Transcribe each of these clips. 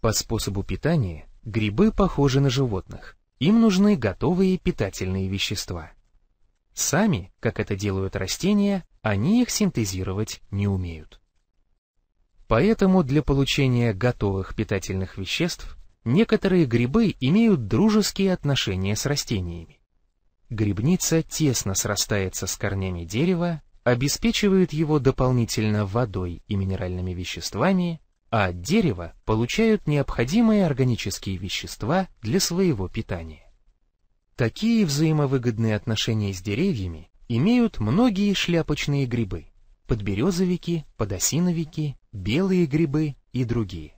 По способу питания грибы похожи на животных. Им нужны готовые питательные вещества. Сами, как это делают растения, они их синтезировать не умеют. Поэтому для получения готовых питательных веществ некоторые грибы имеют дружеские отношения с растениями. Грибница тесно срастается с корнями дерева, обеспечивает его дополнительно водой и минеральными веществами, а от дерева получают необходимые органические вещества для своего питания. Такие взаимовыгодные отношения с деревьями имеют многие шляпочные грибы – подберезовики, подосиновики, белые грибы и другие.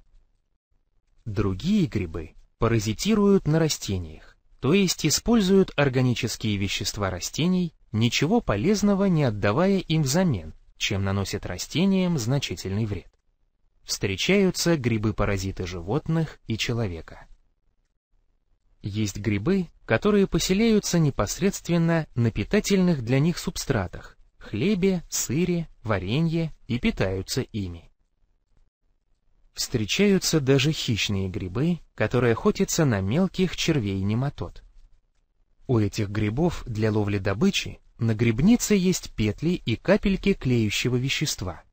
Другие грибы паразитируют на растениях, то есть используют органические вещества растений, ничего полезного не отдавая им взамен, чем наносят растениям значительный вред встречаются грибы-паразиты животных и человека. Есть грибы, которые поселяются непосредственно на питательных для них субстратах – хлебе, сыре, варенье и питаются ими. Встречаются даже хищные грибы, которые охотятся на мелких червей-нематод. У этих грибов для ловли добычи на грибнице есть петли и капельки клеющего вещества –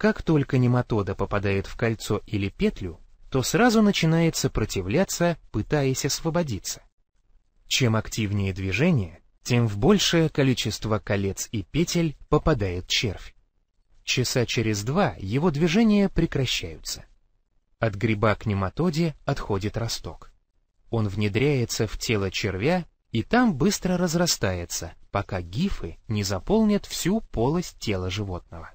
как только нематода попадает в кольцо или петлю, то сразу начинает сопротивляться, пытаясь освободиться. Чем активнее движение, тем в большее количество колец и петель попадает червь. Часа через два его движения прекращаются. От гриба к нематоде отходит росток. Он внедряется в тело червя и там быстро разрастается, пока гифы не заполнят всю полость тела животного.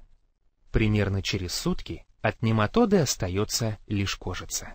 Примерно через сутки от нематоды остается лишь кожица.